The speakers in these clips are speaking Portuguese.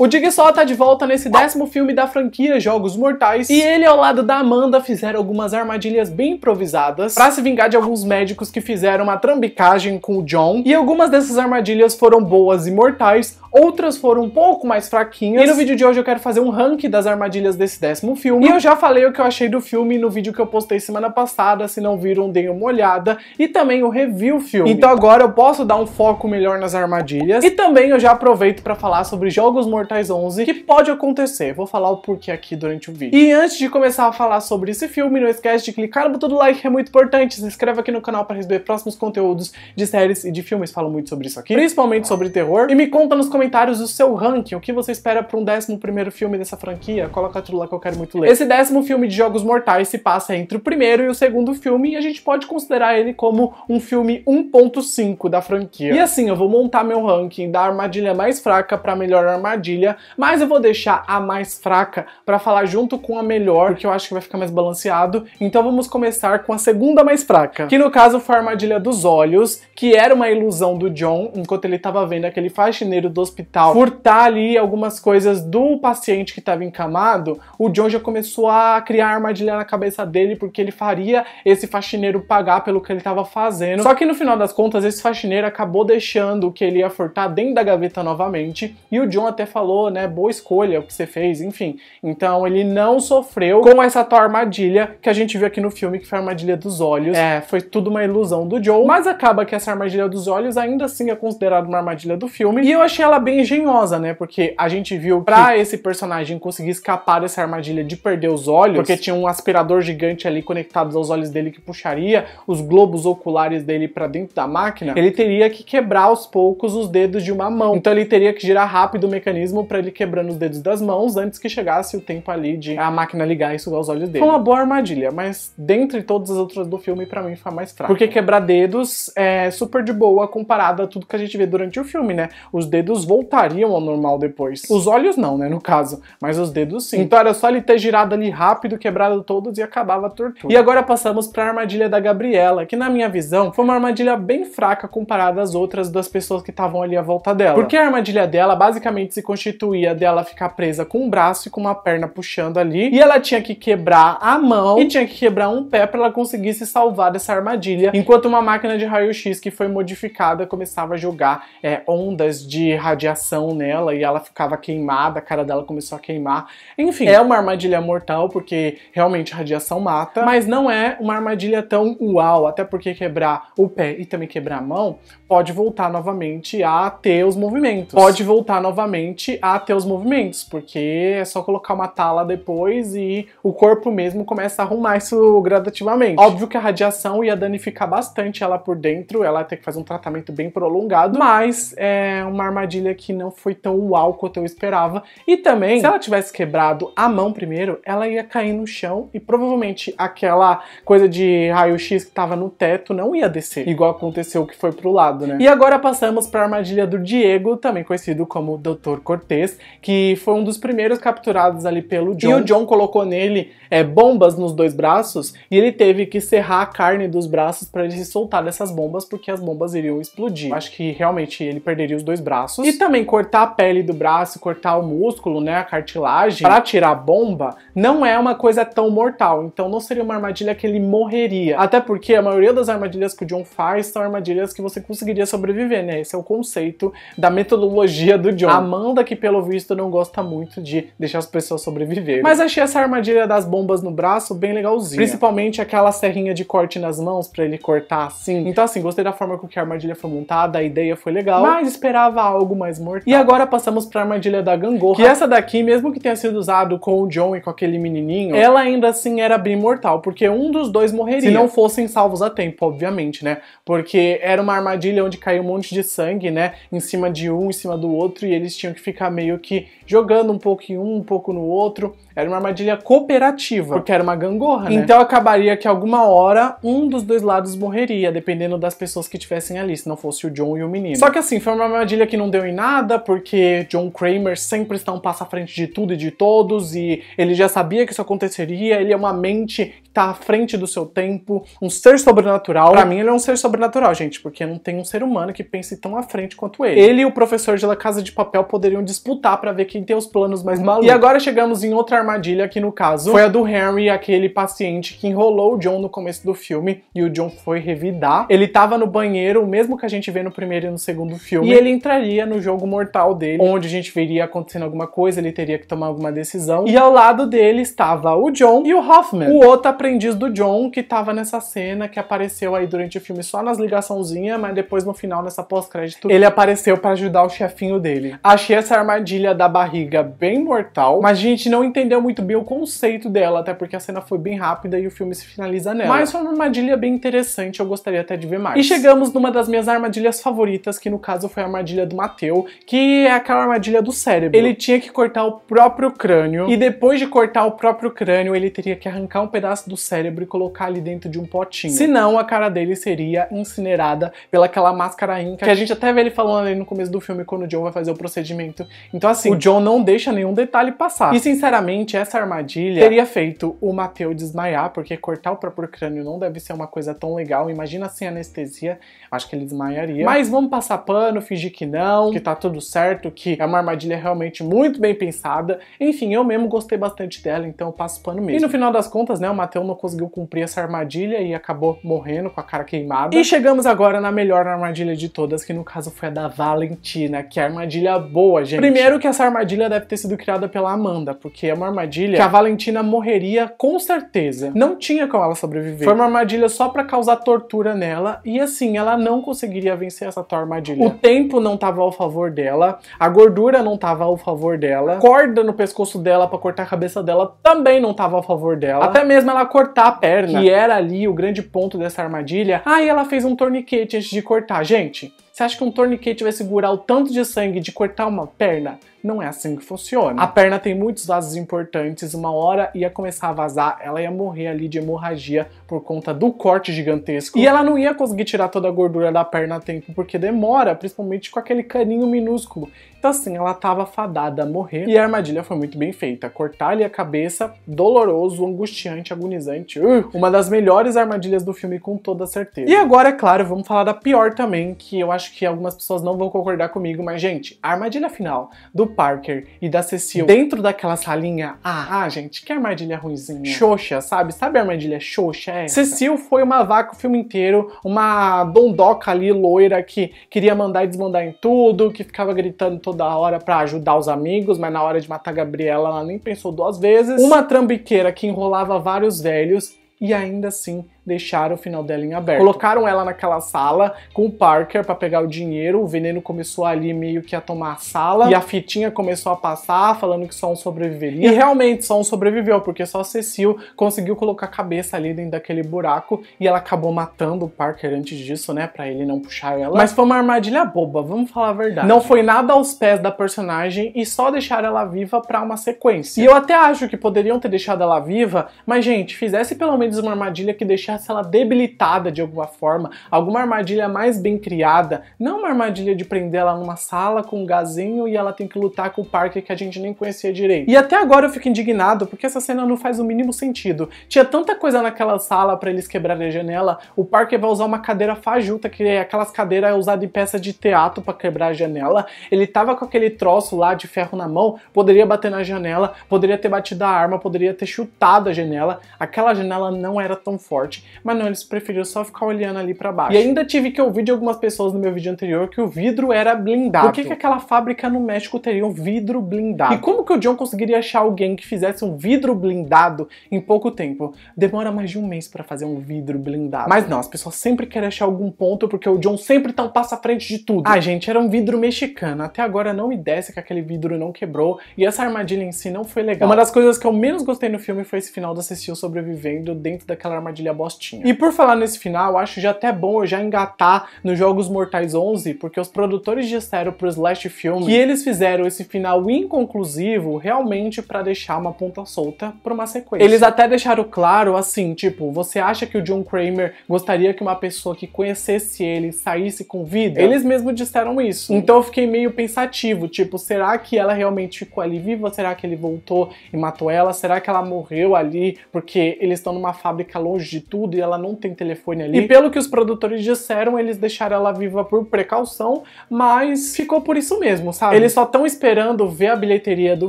O Dig Sol tá de volta nesse décimo filme da franquia Jogos Mortais e ele ao lado da Amanda fizeram algumas armadilhas bem improvisadas para se vingar de alguns médicos que fizeram uma trambicagem com o John e algumas dessas armadilhas foram boas e mortais, outras foram um pouco mais fraquinhas. E no vídeo de hoje eu quero fazer um ranking das armadilhas desse décimo filme. E eu já falei o que eu achei do filme no vídeo que eu postei semana passada, se não viram, deem uma olhada. E também o review filme. Então agora eu posso dar um foco melhor nas armadilhas. E também eu já aproveito para falar sobre Jogos Mortais 11, que pode acontecer. Vou falar o porquê aqui durante o vídeo. E antes de começar a falar sobre esse filme, não esquece de clicar no botão do like, que é muito importante. Se inscreva aqui no canal para receber próximos conteúdos de séries e de filmes. Falo muito sobre isso aqui, principalmente sobre terror. E me conta nos comentários comentários o seu ranking, o que você espera para um décimo primeiro filme dessa franquia. Coloca tudo lá que eu quero muito ler. Esse décimo filme de Jogos Mortais se passa entre o primeiro e o segundo filme e a gente pode considerar ele como um filme 1.5 da franquia. E assim, eu vou montar meu ranking da armadilha mais fraca para melhor armadilha, mas eu vou deixar a mais fraca para falar junto com a melhor, porque eu acho que vai ficar mais balanceado. Então vamos começar com a segunda mais fraca, que no caso foi a armadilha dos olhos, que era uma ilusão do John enquanto ele estava vendo aquele faxineiro dos hospital, furtar ali algumas coisas do paciente que estava encamado, o John já começou a criar armadilha na cabeça dele porque ele faria esse faxineiro pagar pelo que ele estava fazendo. Só que no final das contas, esse faxineiro acabou deixando o que ele ia furtar dentro da gaveta novamente e o John até falou, né, boa escolha o que você fez, enfim. Então ele não sofreu com essa tal armadilha que a gente viu aqui no filme, que foi a armadilha dos olhos. É, foi tudo uma ilusão do Joe, mas acaba que essa armadilha dos olhos ainda assim é considerada uma armadilha do filme. E eu achei ela bem engenhosa, né? Porque a gente viu pra esse personagem conseguir escapar dessa armadilha de perder os olhos, porque tinha um aspirador gigante ali conectado aos olhos dele que puxaria os globos oculares dele para dentro da máquina, ele teria que quebrar aos poucos os dedos de uma mão. Então ele teria que girar rápido o mecanismo para ele quebrando os dedos das mãos antes que chegasse o tempo ali de a máquina ligar e sugar os olhos dele. Foi uma boa armadilha, mas dentre todas as outras do filme, para mim foi mais fraca. Porque quebrar dedos é super de boa comparado a tudo que a gente vê durante o filme, né? Os dedos voltariam ao normal depois. Os olhos não, né, no caso, mas os dedos sim. Então era só ele ter girado ali rápido, quebrado todos e acabava a tortura. E agora passamos para a armadilha da Gabriela, que na minha visão foi uma armadilha bem fraca comparada às outras das pessoas que estavam ali à volta dela. Porque a armadilha dela basicamente se constituía dela ficar presa com um braço e com uma perna puxando ali, e ela tinha que quebrar a mão e tinha que quebrar um pé para ela conseguir se salvar dessa armadilha, enquanto uma máquina de raio-x que foi modificada começava a jogar é, ondas de radiação radiação nela e ela ficava queimada, a cara dela começou a queimar. Enfim, é, é uma armadilha mortal porque realmente radiação mata, mas não é uma armadilha tão uau, até porque quebrar o pé e também quebrar a mão pode voltar novamente a ter os movimentos. Pode voltar novamente a ter os movimentos, porque é só colocar uma tala depois e o corpo mesmo começa a arrumar isso gradativamente. Óbvio que a radiação ia danificar bastante ela por dentro, ela ia ter que fazer um tratamento bem prolongado, mas é uma armadilha que não foi tão uau quanto eu esperava. E também, se ela tivesse quebrado a mão primeiro, ela ia cair no chão e provavelmente aquela coisa de raio-x que tava no teto não ia descer, igual aconteceu que foi pro lado, né? E agora passamos para armadilha do Diego, também conhecido como Dr. Cortez, que foi um dos primeiros capturados ali pelo John. E o John colocou nele é, bombas nos dois braços e ele teve que serrar a carne dos braços para ele se soltar dessas bombas, porque as bombas iriam explodir. Acho que realmente ele perderia os dois braços. E também cortar a pele do braço, cortar o músculo, né, a cartilagem, para tirar a bomba, não é uma coisa tão mortal. Então não seria uma armadilha que ele morreria. Até porque a maioria das armadilhas que o John faz são armadilhas que você conseguiria sobreviver, né? Esse é o conceito da metodologia do John. Amanda, que pelo visto não gosta muito de deixar as pessoas sobreviverem. Mas achei essa armadilha das bombas no braço bem legalzinha. Principalmente aquela serrinha de corte nas mãos para ele cortar assim. Então assim, gostei da forma com que a armadilha foi montada, a ideia foi legal, mas esperava algo mais mais mortal. E agora passamos pra armadilha da gangorra. Que essa daqui, mesmo que tenha sido usado com o John e com aquele menininho, ela ainda assim era bem mortal, porque um dos dois morreria. Se não fossem salvos a tempo, obviamente, né? Porque era uma armadilha onde caiu um monte de sangue, né? Em cima de um, em cima do outro, e eles tinham que ficar meio que jogando um pouco em um, um pouco no outro. Era uma armadilha cooperativa, porque era uma gangorra, né? Então acabaria que alguma hora um dos dois lados morreria, dependendo das pessoas que estivessem ali, se não fosse o John e o menino. Só que assim, foi uma armadilha que não deu em nada, porque John Kramer sempre está um passo à frente de tudo e de todos, e ele já sabia que isso aconteceria, ele é uma mente tá à frente do seu tempo, um ser sobrenatural. Para mim, ele é um ser sobrenatural, gente, porque não tem um ser humano que pense tão à frente quanto ele. Ele e o professor de La Casa de Papel poderiam disputar para ver quem tem os planos mais malucos. E agora chegamos em outra armadilha, que no caso foi a do Henry, aquele paciente que enrolou o John no começo do filme e o John foi revidar. Ele tava no banheiro, o mesmo que a gente vê no primeiro e no segundo filme, e ele entraria no jogo mortal dele, onde a gente veria acontecendo alguma coisa, ele teria que tomar alguma decisão. E ao lado dele estava o John e o Hoffman. O outro aprendeu aprendiz do John que tava nessa cena que apareceu aí durante o filme só nas ligaçãozinhas, mas depois no final, nessa pós-crédito, ele apareceu para ajudar o chefinho dele. Achei essa armadilha da barriga bem mortal, mas a gente não entendeu muito bem o conceito dela, até porque a cena foi bem rápida e o filme se finaliza nela. Mas foi uma armadilha bem interessante, eu gostaria até de ver mais. E chegamos numa das minhas armadilhas favoritas, que no caso foi a armadilha do Mateu, que é aquela armadilha do cérebro. Ele tinha que cortar o próprio crânio, e depois de cortar o próprio crânio, ele teria que arrancar um pedaço do cérebro e colocar ali dentro de um potinho. Senão, a cara dele seria incinerada pelaquela máscara inca, que a gente até vê ele falando ali no começo do filme quando o John vai fazer o procedimento. Então, assim, o John não deixa nenhum detalhe passar. E, sinceramente, essa armadilha teria feito o Matheus desmaiar, porque cortar o próprio crânio não deve ser uma coisa tão legal. Imagina sem anestesia, acho que ele desmaiaria. Mas vamos passar pano, fingir que não, que tá tudo certo, que é uma armadilha realmente muito bem pensada. Enfim, eu mesmo gostei bastante dela, então eu passo pano mesmo. E no final das contas, né, o Matheus então não conseguiu cumprir essa armadilha e acabou morrendo com a cara queimada. E chegamos agora na melhor armadilha de todas, que no caso foi a da Valentina, que é a armadilha boa, gente. Primeiro que essa armadilha deve ter sido criada pela Amanda, porque é uma armadilha que a Valentina morreria com certeza. Não tinha como ela sobreviver. Foi uma armadilha só para causar tortura nela e assim, ela não conseguiria vencer essa tua armadilha. O tempo não tava ao favor dela, a gordura não tava ao favor dela, corda no pescoço dela para cortar a cabeça dela também não tava ao favor dela. Até mesmo ela cortar a perna, que era ali o grande ponto dessa armadilha. Aí ah, ela fez um torniquete antes de cortar. Gente, você acha que um torniquete vai segurar o tanto de sangue de cortar uma perna? Não é assim que funciona. A perna tem muitos vasos importantes, uma hora ia começar a vazar, ela ia morrer ali de hemorragia por conta do corte gigantesco. E ela não ia conseguir tirar toda a gordura da perna a tempo, porque demora, principalmente com aquele caninho minúsculo. Então assim, ela tava fadada a morrer. E a armadilha foi muito bem feita. Cortar-lhe a cabeça, doloroso, angustiante, agonizante. Uh, uma das melhores armadilhas do filme, com toda certeza. E agora, é claro, vamos falar da pior também, que eu acho acho que algumas pessoas não vão concordar comigo, mas, gente, a armadilha final do Parker e da Cecil dentro daquela salinha, ah, ah gente, que armadilha ruimzinha. Xoxa, sabe? Sabe a armadilha xoxa? É Cecil foi uma vaca o filme inteiro, uma dondoca ali, loira, que queria mandar e desmandar em tudo, que ficava gritando toda hora para ajudar os amigos, mas na hora de matar a Gabriela ela nem pensou duas vezes. Uma trambiqueira que enrolava vários velhos e ainda assim deixaram o final dela em aberto. Colocaram ela naquela sala com o Parker para pegar o dinheiro, o veneno começou ali meio que a tomar a sala e a fitinha começou a passar falando que só um sobreviveria. E realmente só um sobreviveu, porque só a Cecil conseguiu colocar a cabeça ali dentro daquele buraco e ela acabou matando o Parker antes disso, né, para ele não puxar ela. Mas foi uma armadilha boba, vamos falar a verdade. Não foi nada aos pés da personagem e só deixaram ela viva para uma sequência. E eu até acho que poderiam ter deixado ela viva, mas gente, fizesse pelo menos uma armadilha que deixasse deixasse ela debilitada de alguma forma, alguma armadilha mais bem criada, não uma armadilha de prender ela numa sala com um gazinho e ela tem que lutar com o Parker que a gente nem conhecia direito. E até agora eu fico indignado porque essa cena não faz o mínimo sentido. Tinha tanta coisa naquela sala para eles quebrarem a janela, o Parker vai usar uma cadeira fajuta, que é aquelas cadeiras usadas em peça de teatro para quebrar a janela. Ele tava com aquele troço lá de ferro na mão, poderia bater na janela, poderia ter batido a arma, poderia ter chutado a janela. Aquela janela não era tão forte mas não, eles preferiram só ficar olhando ali para baixo. E ainda tive que ouvir de algumas pessoas no meu vídeo anterior que o vidro era blindado. Por que, que aquela fábrica no México teria um vidro blindado? E como que o John conseguiria achar alguém que fizesse um vidro blindado em pouco tempo? Demora mais de um mês para fazer um vidro blindado. Mas não, as pessoas sempre querem achar algum ponto porque o John sempre tá um passo à frente de tudo. Ah, gente, era um vidro mexicano. Até agora não me desce que aquele vidro não quebrou e essa armadilha em si não foi legal. Uma das coisas que eu menos gostei no filme foi esse final da Cecil sobrevivendo dentro daquela armadilha bosta nós E por falar nesse final, acho já até bom eu já engatar nos Jogos Mortais 11, porque os produtores disseram pro Slash Film que eles fizeram esse final inconclusivo realmente para deixar uma ponta solta pra uma sequência. Eles até deixaram claro, assim, tipo, você acha que o John Kramer gostaria que uma pessoa que conhecesse ele saísse com vida? Eles mesmo disseram isso. Então eu fiquei meio pensativo, tipo, será que ela realmente ficou ali viva? Será que ele voltou e matou ela? Será que ela morreu ali porque eles estão numa fábrica longe de tudo? tudo e ela não tem telefone ali. E pelo que os produtores disseram, eles deixaram ela viva por precaução, mas ficou por isso mesmo, sabe? Eles só estão esperando ver a bilheteria do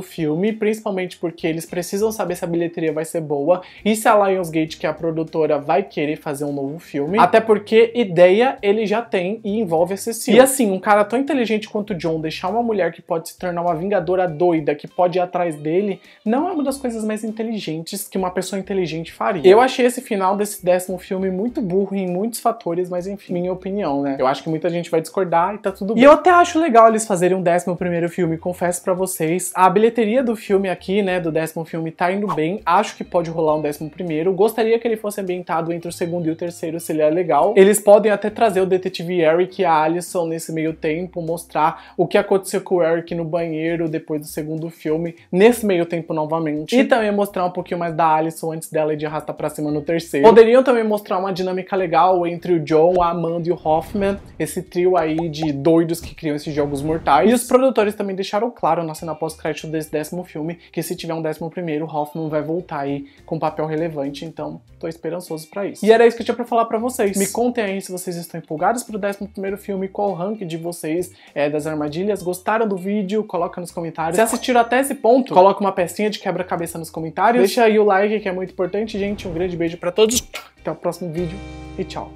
filme, principalmente porque eles precisam saber se a bilheteria vai ser boa e se a Lionsgate, que é a produtora, vai querer fazer um novo filme. Até porque ideia ele já tem e envolve a Cecília. E assim, um cara tão inteligente quanto John deixar uma mulher que pode se tornar uma vingadora doida, que pode ir atrás dele, não é uma das coisas mais inteligentes que uma pessoa inteligente faria. Eu achei esse final desse esse décimo filme muito burro em muitos fatores, mas enfim, minha opinião, né? Eu acho que muita gente vai discordar e tá tudo bem. E eu até acho legal eles fazerem um décimo primeiro filme, confesso para vocês. A bilheteria do filme aqui, né, do décimo filme, tá indo bem. Acho que pode rolar um décimo primeiro. Gostaria que ele fosse ambientado entre o segundo e o terceiro, se ele é legal. Eles podem até trazer o detetive Eric e é a Alison nesse meio tempo, mostrar o que aconteceu com o Eric no banheiro depois do segundo filme, nesse meio tempo novamente. E também mostrar um pouquinho mais da Alison antes dela ir de arrastar pra cima no terceiro. Poderia poderiam também mostrar uma dinâmica legal entre o John, a Amanda e o Hoffman, esse trio aí de doidos que criam esses jogos mortais. E os produtores também deixaram claro na cena pós-crédito desse décimo filme que se tiver um décimo primeiro, Hoffman vai voltar aí com um papel relevante, então tô esperançoso para isso. E era isso que eu tinha pra falar para vocês. Me contem aí se vocês estão empolgados pro décimo primeiro filme, qual o ranking de vocês é, das armadilhas, gostaram do vídeo, coloca nos comentários. Se assistiram até esse ponto, coloca uma pecinha de quebra-cabeça nos comentários, deixa aí o like que é muito importante, gente, um grande beijo para todos. Até o próximo vídeo e tchau!